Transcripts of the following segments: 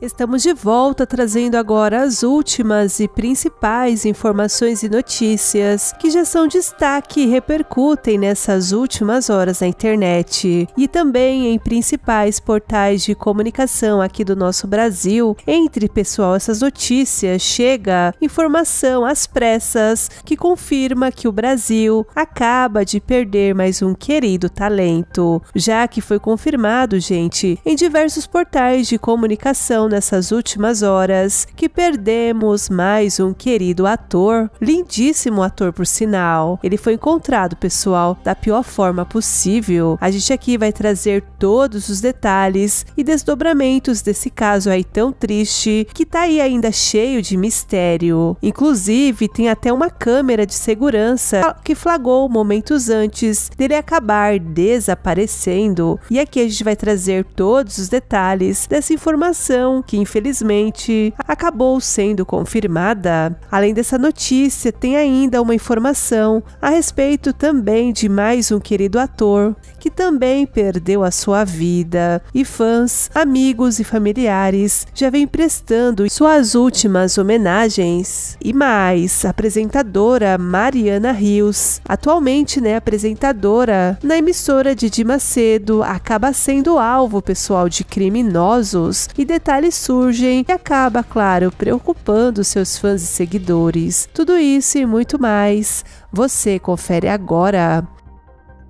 Estamos de volta trazendo agora as últimas e principais informações e notícias que já são destaque e repercutem nessas últimas horas na internet e também em principais portais de comunicação aqui do nosso Brasil. Entre pessoal essas notícias chega informação às pressas que confirma que o Brasil acaba de perder mais um querido talento, já que foi confirmado, gente, em diversos portais de comunicação então, nessas últimas horas que perdemos mais um querido ator, lindíssimo ator por sinal. Ele foi encontrado, pessoal, da pior forma possível. A gente aqui vai trazer todos os detalhes e desdobramentos desse caso aí tão triste que tá aí ainda cheio de mistério. Inclusive, tem até uma câmera de segurança que flagrou momentos antes dele acabar desaparecendo. E aqui a gente vai trazer todos os detalhes dessa informação que infelizmente acabou sendo confirmada. Além dessa notícia, tem ainda uma informação a respeito também de mais um querido ator que também perdeu a sua vida e fãs, amigos e familiares já vêm prestando suas últimas homenagens. E mais, a apresentadora Mariana Rios, atualmente né, apresentadora na emissora de Di Macedo, acaba sendo alvo pessoal de criminosos e detalhes eles surgem e acaba, claro, preocupando seus fãs e seguidores. Tudo isso e muito mais, você confere agora.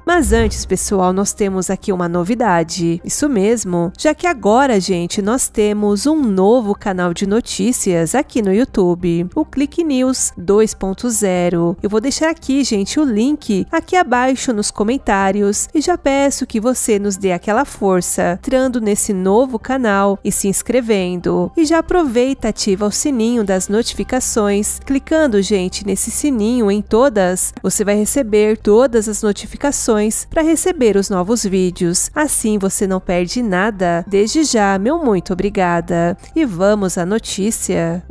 Mas antes, pessoal, nós temos aqui uma novidade. Isso mesmo, já que agora, gente, nós temos um novo canal de notícias aqui no YouTube, o Click News 2.0. Eu vou deixar aqui, gente, o link aqui abaixo nos comentários e já peço que você nos dê aquela força entrando nesse novo canal e se inscrevendo. E já aproveita, ativa o sininho das notificações. Clicando, gente, nesse sininho em todas, você vai receber todas as notificações notificações para receber os novos vídeos. Assim você não perde nada. Desde já, meu muito obrigada. E vamos à notícia.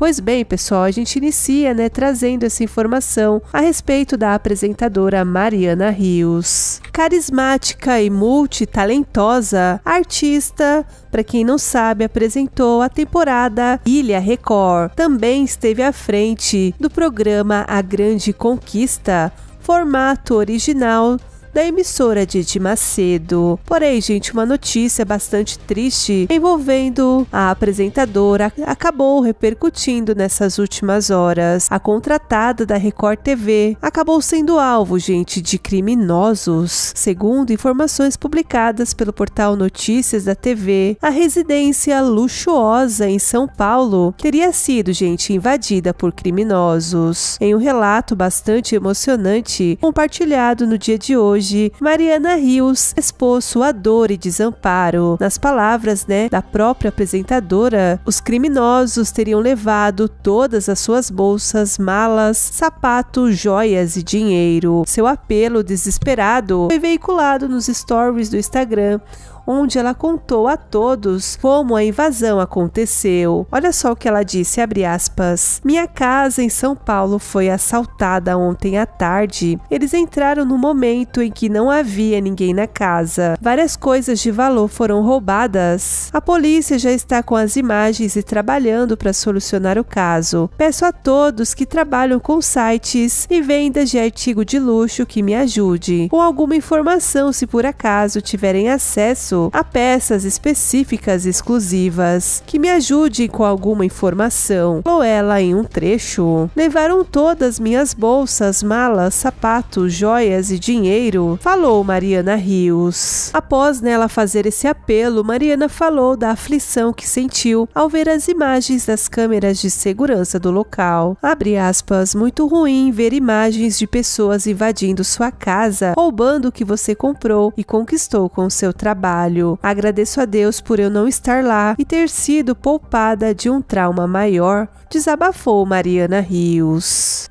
Pois bem, pessoal, a gente inicia, né, trazendo essa informação a respeito da apresentadora Mariana Rios. Carismática e multitalentosa, artista, para quem não sabe, apresentou a temporada Ilha Record. Também esteve à frente do programa A Grande Conquista, formato original da emissora Didi Macedo. Porém, gente, uma notícia bastante triste envolvendo a apresentadora acabou repercutindo nessas últimas horas. A contratada da Record TV acabou sendo alvo, gente, de criminosos. Segundo informações publicadas pelo portal Notícias da TV, a residência luxuosa em São Paulo teria sido, gente, invadida por criminosos. Em um relato bastante emocionante compartilhado no dia de hoje, hoje, Mariana Rios expôs sua dor e desamparo. Nas palavras né, da própria apresentadora, os criminosos teriam levado todas as suas bolsas, malas, sapatos, joias e dinheiro. Seu apelo desesperado foi veiculado nos stories do Instagram, onde ela contou a todos como a invasão aconteceu. Olha só o que ela disse, abre aspas. Minha casa em São Paulo foi assaltada ontem à tarde. Eles entraram no momento em que não havia ninguém na casa. Várias coisas de valor foram roubadas. A polícia já está com as imagens e trabalhando para solucionar o caso. Peço a todos que trabalham com sites e vendas de artigo de luxo que me ajude. Com alguma informação, se por acaso tiverem acesso acesso a peças específicas exclusivas que me ajude com alguma informação ou ela em um trecho. Levaram todas minhas bolsas, malas, sapatos, joias e dinheiro, falou Mariana Rios. Após nela fazer esse apelo, Mariana falou da aflição que sentiu ao ver as imagens das câmeras de segurança do local. Abre aspas, muito ruim ver imagens de pessoas invadindo sua casa, roubando o que você comprou e conquistou com seu trabalho trabalho. Agradeço a Deus por eu não estar lá e ter sido poupada de um trauma maior, desabafou Mariana Rios.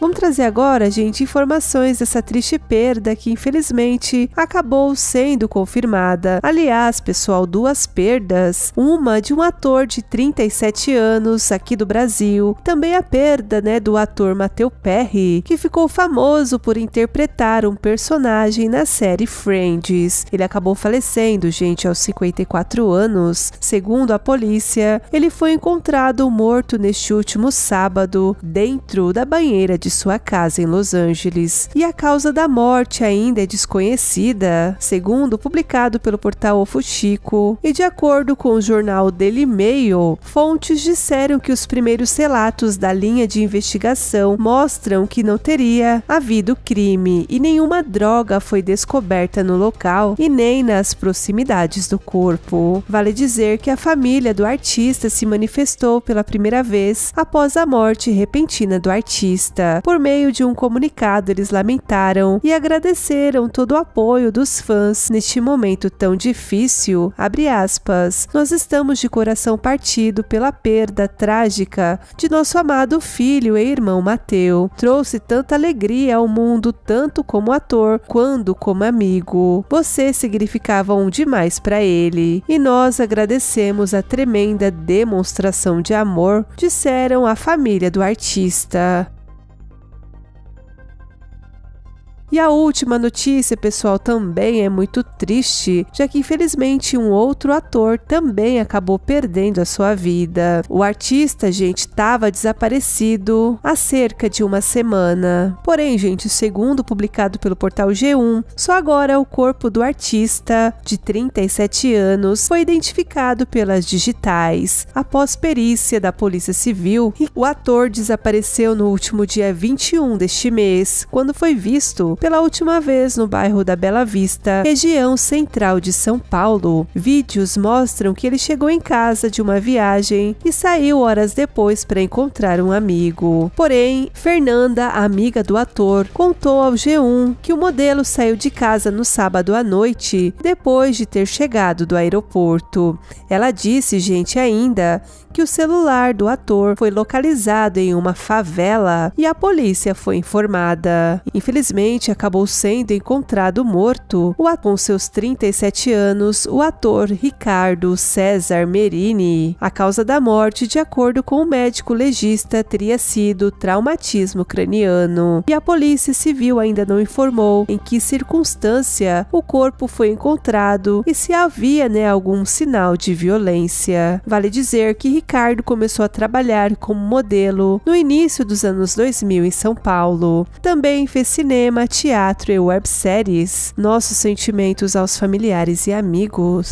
Vamos trazer agora, gente, informações dessa triste perda que infelizmente acabou sendo confirmada. Aliás, pessoal, duas perdas, uma de um ator de 37 anos aqui do Brasil, também a perda, né, do ator Mateu Perry, que ficou famoso por interpretar um personagem na série Friends. Ele acabou falecendo, gente, aos 54 anos. Segundo a polícia, ele foi encontrado morto neste último sábado dentro da banheira de de sua casa em Los Angeles e a causa da morte ainda é desconhecida, segundo publicado pelo portal O Fuxico. E de acordo com o jornal Daily Mail, fontes disseram que os primeiros relatos da linha de investigação mostram que não teria havido crime e nenhuma droga foi descoberta no local e nem nas proximidades do corpo. Vale dizer que a família do artista se manifestou pela primeira vez após a morte repentina do artista. Por meio de um comunicado, eles lamentaram e agradeceram todo o apoio dos fãs neste momento tão difícil. Aspas, Nós estamos de coração partido pela perda trágica de nosso amado filho e irmão Mateu. Trouxe tanta alegria ao mundo, tanto como ator, quanto como amigo. Você significava um demais para ele. E nós agradecemos a tremenda demonstração de amor, disseram a família do artista. E a última notícia, pessoal, também é muito triste, já que infelizmente um outro ator também acabou perdendo a sua vida. O artista, gente, estava desaparecido há cerca de uma semana. Porém, gente, segundo publicado pelo portal G1, só agora o corpo do artista, de 37 anos, foi identificado pelas digitais. Após perícia da Polícia Civil, o ator desapareceu no último dia 21 deste mês, quando foi visto pela última vez no bairro da Bela Vista, região central de São Paulo. Vídeos mostram que ele chegou em casa de uma viagem e saiu horas depois para encontrar um amigo. Porém, Fernanda, amiga do ator, contou ao G1 que o modelo saiu de casa no sábado à noite, depois de ter chegado do aeroporto. Ela disse, gente, ainda que o celular do ator foi localizado em uma favela e a polícia foi informada. Infelizmente, acabou sendo encontrado morto. O, com seus 37 anos, o ator Ricardo César Merini. A causa da morte, de acordo com o médico legista, teria sido traumatismo craniano. E a polícia civil ainda não informou em que circunstância o corpo foi encontrado e se havia né, algum sinal de violência. Vale dizer que Ricardo começou a trabalhar como modelo no início dos anos 2000 em São Paulo. Também fez cinema, teatro e webséries, nossos sentimentos aos familiares e amigos.